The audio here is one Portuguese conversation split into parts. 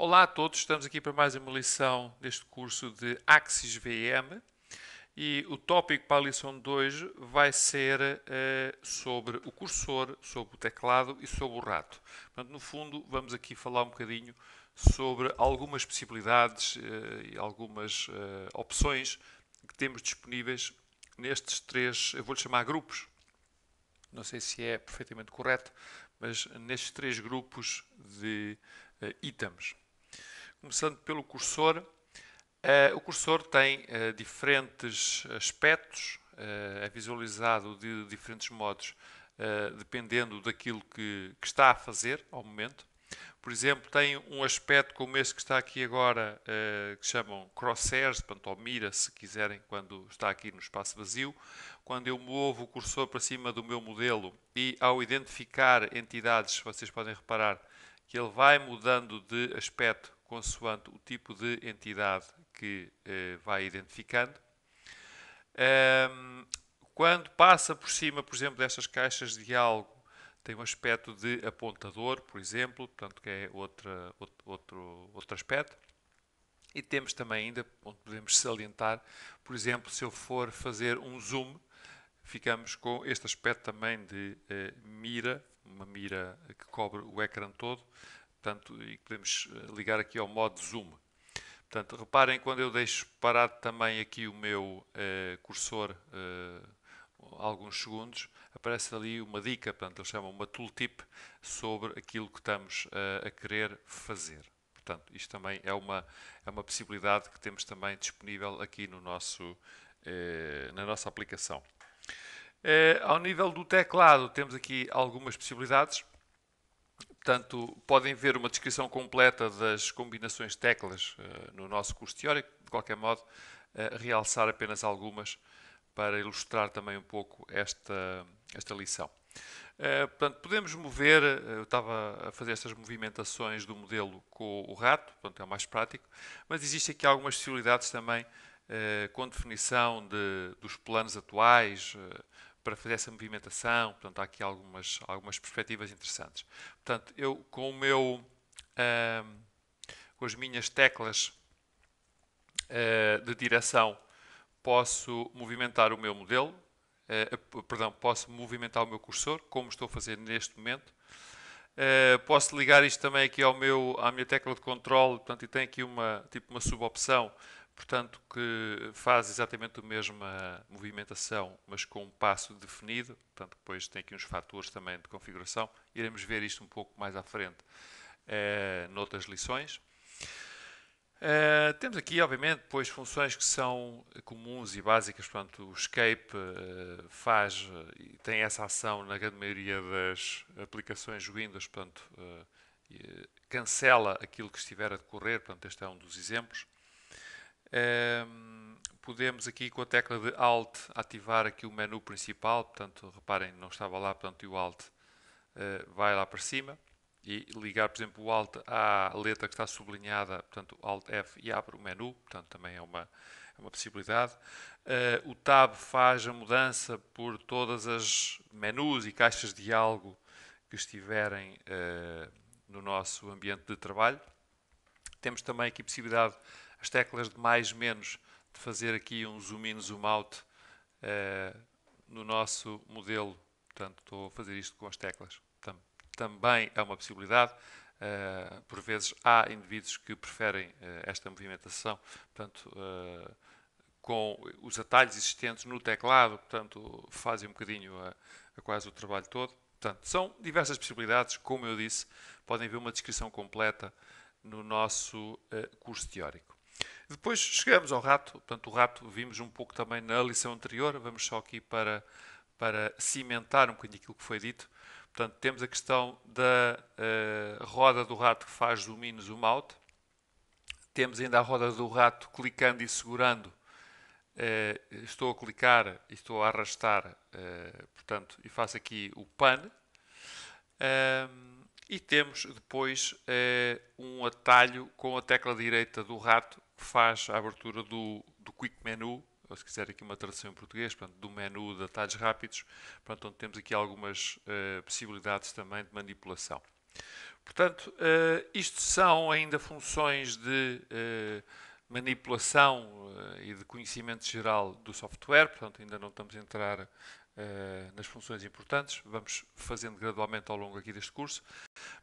Olá a todos, estamos aqui para mais uma lição deste curso de Axis VM e o tópico para a lição de hoje vai ser uh, sobre o cursor, sobre o teclado e sobre o rato. Portanto, no fundo, vamos aqui falar um bocadinho sobre algumas possibilidades uh, e algumas uh, opções que temos disponíveis nestes três, eu vou-lhe chamar grupos, não sei se é perfeitamente correto, mas nestes três grupos de itens. Começando pelo cursor, eh, o cursor tem eh, diferentes aspectos, eh, é visualizado de diferentes modos, dependendo daquilo que, que está a fazer ao momento. Por exemplo, tem um aspecto como este que está aqui agora, que chamam crosshairs, mira se quiserem, quando está aqui no espaço vazio. Quando eu movo o cursor para cima do meu modelo e ao identificar entidades, vocês podem reparar que ele vai mudando de aspecto consoante o tipo de entidade que eh, vai identificando. Um, quando passa por cima, por exemplo, destas caixas de diálogo, tem um aspecto de apontador, por exemplo, portanto, que é outra, outro, outro aspecto. E temos também ainda, onde podemos salientar, por exemplo, se eu for fazer um zoom, ficamos com este aspecto também de eh, mira, uma mira que cobre o ecrã todo, portanto, e podemos eh, ligar aqui ao modo zoom. Portanto, reparem quando eu deixo parado também aqui o meu eh, cursor eh, alguns segundos, aparece ali uma dica, portanto, eles chamam uma tooltip sobre aquilo que estamos eh, a querer fazer. Portanto, isto também é uma, é uma possibilidade que temos também disponível aqui no nosso, eh, na nossa aplicação. Eh, ao nível do teclado, temos aqui algumas possibilidades. Portanto, podem ver uma descrição completa das combinações de teclas uh, no nosso curso teórico. De qualquer modo, uh, realçar apenas algumas para ilustrar também um pouco esta, esta lição. Uh, portanto, podemos mover, eu estava a fazer estas movimentações do modelo com o rato, portanto é mais prático, mas existem aqui algumas possibilidades também uh, com definição de, dos planos atuais, uh, para fazer essa movimentação. Portanto, há aqui algumas, algumas perspectivas interessantes. Portanto, eu com o meu... com as minhas teclas uh, de direção posso movimentar o meu modelo, uh, perdão, posso movimentar o meu cursor, como estou a fazer neste momento. Uh, posso ligar isto também aqui ao meu, à minha tecla de controle, portanto, e tem aqui uma, tipo uma subopção portanto, que faz exatamente a mesma movimentação, mas com um passo definido, portanto, depois tem aqui uns fatores também de configuração, iremos ver isto um pouco mais à frente eh, noutras lições. Eh, temos aqui, obviamente, depois funções que são comuns e básicas, portanto, o escape eh, faz e tem essa ação na grande maioria das aplicações Windows, portanto, cancela aquilo que estiver a decorrer, portanto, este é um dos exemplos. Ehm, podemos aqui com a tecla de Alt ativar aqui o menu principal, portanto, reparem, não estava lá, portanto, o Alt eh, vai lá para cima e ligar, por exemplo, o Alt à letra que está sublinhada, portanto, Alt F e abre o menu, portanto, também é uma, é uma possibilidade. Eh, o Tab faz a mudança por todas as menus e caixas de diálogo que estiverem eh, no nosso ambiente de trabalho. Temos também aqui a possibilidade as teclas de mais menos, de fazer aqui um zoom in, zoom out eh, no nosso modelo. Portanto, estou a fazer isto com as teclas. também é uma possibilidade. Eh, por vezes há indivíduos que preferem eh, esta movimentação, portanto, com os atalhos existentes no teclado, portanto, fazem um bocadinho a, a quase o trabalho todo. Portanto, são diversas possibilidades, como eu disse, podem ver uma descrição completa no nosso uh, curso teórico. Depois chegamos ao rato, portanto, o rato vimos um pouco também na lição anterior, vamos só aqui para, para cimentar um bocadinho aquilo que foi dito. Portanto, temos a questão da uh, roda do rato que faz zoom in, zoom out. Temos ainda a roda do rato clicando e segurando. Uh, estou a clicar e estou a arrastar, uh, portanto, e faço aqui o pan. Ehm, e temos depois um atalho com a tecla direita do rato que faz a abertura do, do Quick Menu, ou se quiser aqui uma tradução em português, portanto, do menu de atalhos rápidos, portanto, onde temos aqui algumas uh, possibilidades também de manipulação. Portanto, uh, isto são ainda funções de uh, manipulação e de conhecimento geral do software, portanto, ainda não estamos a entrar nas funções importantes, vamos fazendo gradualmente ao longo aqui deste curso,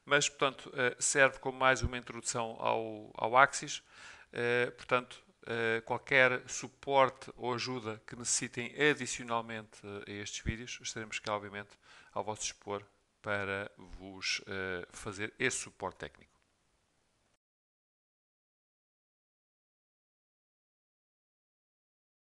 mas, portanto, serve como mais uma introdução ao, ao Axis, eh, portanto, eh, qualquer suporte ou ajuda que necessitem adicionalmente eh, a estes vídeos, estaremos cá, obviamente, ao vosso dispor para vos fazer esse suporte técnico.